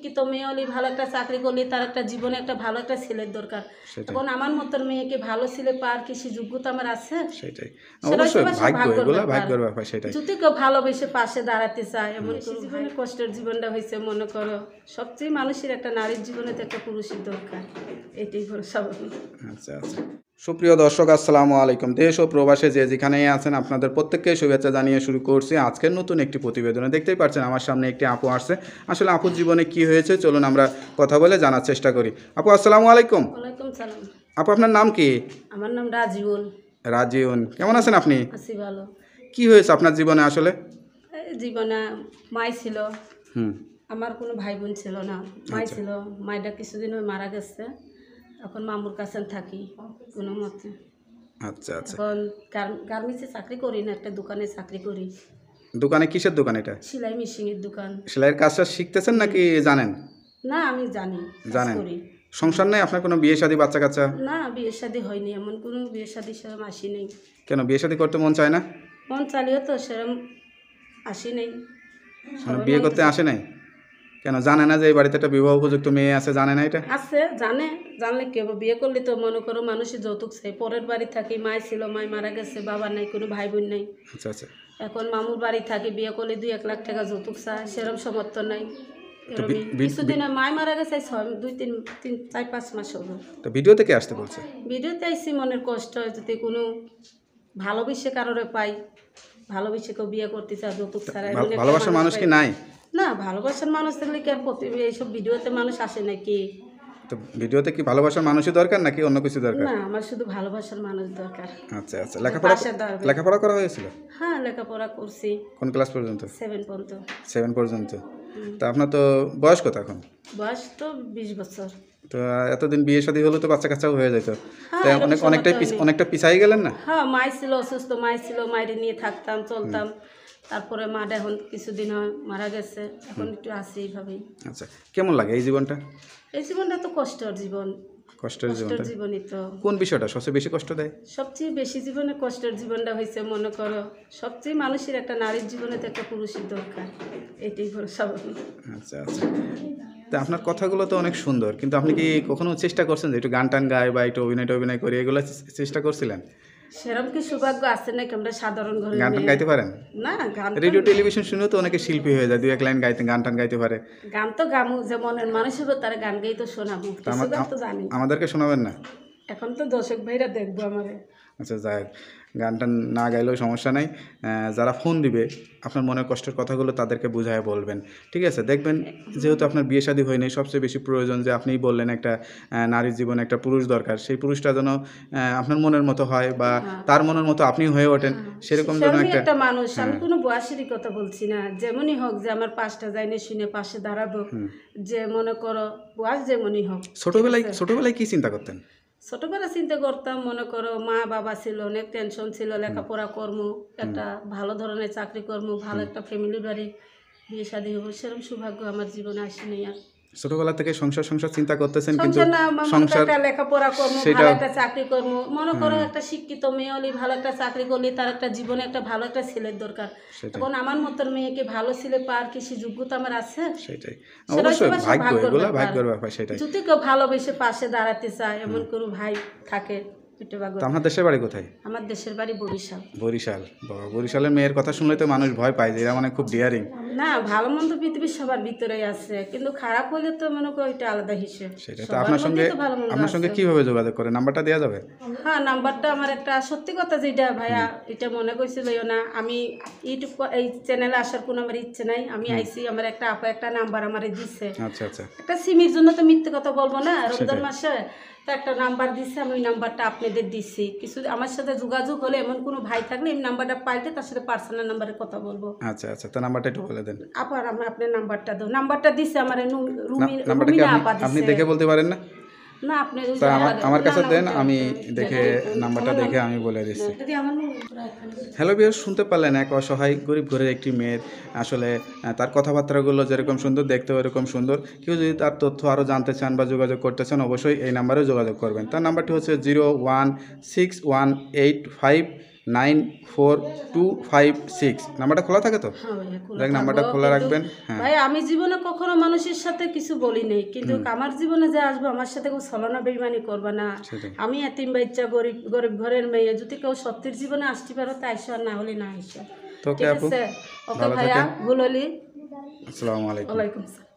শিক্ষিত মেয়ে হলে ভালো একটা চাকরি করলে তার একটা জীবনে একটা ভালো একটা ছেলের দরকার এখন আমার মতন মেয়েকে ভালো ছেলে পার কি সে যোগ্যতা আমার আছে যদি কেউ ভালোবেসে পাশে দাঁড়াতে চায় এমন জীবনে কষ্টের জীবনটা হয়েছে মনে করো সবচেয়ে মানুষের একটা নারীর জীবনে তো একটা পুরুষের দরকার এটাই হলো স্বাভাবিক আচ্ছা আচ্ছা সুপ্রিয় দর্শক আসসালামু আলাইকুম দেশ ও প্রবাসে যে যেখানেই আছেন আপনাদের প্রত্যেককে শুভেচ্ছা জানিয়ে শুরু করছি আজকের নতুন একটি প্রতিবেদনে দেখতেই পাচ্ছেন আমার সামনে একটি আপু আসছে আসলে আপুর জীবনে কি হয়েছে চলুন আমরা কথা বলে জানার চেষ্টা করি আপু আসসালামু আলাইকুম আপু আপনার নাম কি আমার নাম রাজিউন রাজিউন কেমন আছেন আপনি আছি ভালো কি হয়েছে আপনার জীবনে আসলে জীবনে মাই ছিল হুম আমার কোনো ভাই বোন ছিল না মাই আচ্ছা। ছিল মাইটা কিছুদিন মারা গেছে এখন মামুর কাছে থাকি কোনো মতে আচ্ছা আচ্ছা এখন গার্মেন্টসে চাকরি করি না একটা দোকানে চাকরি করি দোকানে কিসের দোকান এটা সেলাই মেশিনের দোকান সেলাইয়ের কাজটা শিখতেছেন নাকি জানেন না আমি জানি জানেন সংসার নাই আপনার কোনো বিয়ে শাদী বাচ্চা কাচ্চা না বিয়ে শাদী হয়নি এমন কোনো বিয়ে শাদী সেরকম আসি নেই কেন বিয়ে শাদী করতে মন চায় না মন চালিও তো সেরকম আসি নেই মানে বিয়ে করতে আসে নাই কেন জানে না যে এই বাড়িতে একটা বিবাহ উপযুক্ত মেয়ে আছে জানে না এটা আছে জানে জানলে কেউ বিয়ে করলে তো মনে করো মানুষই যৌতুক চাই পরের বাড়ি থাকি মায় ছিল মায় মারা গেছে বাবা নাই কোনো ভাই বোন নাই আচ্ছা আচ্ছা এখন মামুর বাড়ি থাকি বিয়ে করলে দুই এক লাখ টাকা যৌতুক চায় সেরকম সমর্থন নাই কিছুদিন মারা গেছে দুই তিন তিন চার পাঁচ মাস তো মনের কষ্ট যদি কোনো কারোরে পাই কেউ বিয়ে করতে যৌতুক ছাড়া ভালোবাসার মানুষ কি নাই না ভালোবাসার মানুষ থাকলে কি আর প্রতি এইসব ভিডিওতে মানুষ আসে নাকি তো ভিডিওতে কি ভালোবাসার মানুষই দরকার নাকি অন্য কিছু দরকার না আমার শুধু ভালোবাসার মানুষ দরকার আচ্ছা আচ্ছা লেখাপড়া লেখাপড়া করা হয়েছিল হ্যাঁ লেখাপড়া করছি কোন ক্লাস পর্যন্ত 7 পর্যন্ত 7 পর্যন্ত তা আপনার তো বয়স কত এখন বয়স তো 20 বছর তো এতদিন বিয়ে শাদী হলো তো বাচ্চা কাচ্চাও হয়ে যেত হ্যাঁ, অনেকটাই অনেক অনেকটা অনেকটা পিছাই গেলেন না হ্যাঁ মাই ছিল অসুস্থ মাই ছিল মায়ের নিয়ে থাকতাম চলতাম তারপরে মাটা এখন কিছুদিন হয় মারা গেছে এখন একটু আসি এইভাবেই আচ্ছা কেমন লাগে এই জীবনটা এই জীবনটা তো কষ্টের জীবন কষ্টের জীবনটা জীবনই তো কোন বিষয়টা সবচেয়ে বেশি কষ্ট দেয় সবচেয়ে বেশি জীবনে কষ্টের জীবনটা হয়েছে মনে করো সবচেয়ে মানুষের একটা নারীর জীবনে তো একটা পুরুষের দরকার এটাই হলো স্বাভাবিক আচ্ছা আচ্ছা তা আপনার কথাগুলো তো অনেক সুন্দর কিন্তু আপনি কি কখনো চেষ্টা করছেন যে একটু গান টান গায় বা একটু অভিনয় অভিনয় করে এগুলো চেষ্টা করছিলেন সেরকম কি সৌভাগ্য আছে নাকি আমরা সাধারণ ঘরে গান টান গাইতে পারেন না গান রেডিও টেলিভিশন শুনে তো অনেকে শিল্পী হয়ে যায় দুই এক লাইন গাইতে গান টান গাইতে পারে গান তো গামু যে মনের মানুষের তারা গান গাইতে তো শোনাবো তো জানি আমাদেরকে শোনাবেন না এখন তো দর্শক ভাইরা দেখবো আমারে আচ্ছা যাই গানটা না গাইলেও সমস্যা নাই যারা ফোন দিবে আপনার মনের কষ্টের কথাগুলো তাদেরকে বুঝায় বলবেন ঠিক আছে দেখবেন যেহেতু আপনার বিয়ে শাদী হয়নি সবচেয়ে বেশি প্রয়োজন যে আপনিই বললেন একটা নারীর জীবন একটা পুরুষ দরকার সেই পুরুষটা যেন আপনার মনের মতো হয় বা হ্যাঁ। তার মনের মতো আপনি হয়ে ওঠেন হ্যাঁ। সেরকম যেন একটা মানুষ আমি হ্যাঁ। কোনো বয়সেরই কথা বলছি না যেমনই হোক যে আমার পাশটা যাইনি শুনে পাশে দাঁড়াবো যে মনে করো বয়স যেমনই হোক ছোটবেলায় ছোটবেলায় কি চিন্তা করতেন ছোটবেলা চিন্তা করতাম মনে করো মা বাবা ছিল অনেক টেনশন ছিল লেখাপড়া কর্ম একটা ভালো ধরনের চাকরি কর্ম ভালো একটা ফ্যামিলি বাড়ি বিয়ে শাদী হবো সেরকম সৌভাগ্য আমার জীবনে আসেনি আর ছোটবেলা থেকে সংসার সংসার চিন্তা করতেছেন কিন্তু সংসার লেখাপড়া করবো ভালো একটা চাকরি করবো মনে করো একটা শিক্ষিত মেয়ে হলি ভালো একটা চাকরি করলি তার একটা জীবনে একটা ভালো একটা ছেলের দরকার এখন আমার মতন মেয়েকে ভালো ছেলে পার কি সে যোগ্যতা আমার আছে সেটাই অবশ্যই ভাগ্য এগুলো ভাগ্যের ব্যাপার সেটাই যদি কেউ ভালোবেসে পাশে দাঁড়াতে চায় এমন কোনো ভাই থাকে আপনার দেশের বাড়ি কোথায় আমার দেশের বাড়ি বরিশাল বরিশাল বরিশালের মেয়ের কথা শুনলে তো মানুষ ভয় পায় যে এরা মানে খুব ডিয়ারিং না ভালো মন্দ পৃথিবীর সবার ভিতরেই আছে কিন্তু খারাপ হলে তো মনে করি এটা আলাদা হিসেব সেটা তো আপনার সঙ্গে আপনার সঙ্গে কিভাবে যোগাযোগ করে নাম্বারটা দেয়া যাবে হ্যাঁ নাম্বারটা আমার একটা সত্যি কথা যেটা ভাইয়া এটা মনে করছিল না আমি ইউটিউব এই চ্যানেলে আসার কোনো আমার ইচ্ছে নাই আমি আইসি আমার একটা আপা একটা নাম্বার আমার দিচ্ছে আচ্ছা আচ্ছা একটা সিমির জন্য তো মিথ্যে কথা বলবো না রমজান মাসে একটা নাম্বার দিচ্ছে আমি ওই নাম্বারটা আপনাদের দিচ্ছি কিছু আমার সাথে যোগাযোগ হলে এমন কোনো ভাই থাকলে এই নাম্বারটা পাইতে তার সাথে পার্সোনাল নাম্বারে কথা বলবো আচ্ছা আচ্ছা তো নাম্বারটা একটু বলে দেন আবার আমি আপনার নাম্বারটা দাও নাম্বারটা দিচ্ছে আমার রুমি রুমি আপা আপনি দেখে বলতে পারেন না আমার কাছে দেন আমি দেখে নাম্বারটা দেখে আমি বলে দিচ্ছি হ্যালো বিয়ার শুনতে পারলেন এক অসহায় গরিব ঘরের একটি মেয়ের আসলে তার কথাবার্তাগুলো যেরকম সুন্দর দেখতে ওরকম সুন্দর কেউ যদি তার তথ্য আরও জানতে চান বা যোগাযোগ করতে চান অবশ্যই এই নাম্বারে যোগাযোগ করবেন তার নাম্বারটি হচ্ছে zero one six one eight five nine four two five six নাম্বারটা খোলা থাকে তো হ্যাঁ নাম্বারটা খোলা রাখবেন হ্যাঁ। ভাই আমি জীবনে কখনো মানুষের সাথে কিছু বলি নেই কিন্তু আমার জীবনে যে আসবো আমার সাথে কেউ ছলনা বেইমানি করবে না আমি এতিম বাচ্চা গরিব গরিব ঘরের মেয়ে যদি কেউ সত্যের জীবনে আসতে পারো তো আইসো আর না হলে না আইসো ওকে ভাইয়া ভুল হলি আসসালামু ওয়ালাইকুম আসসালাম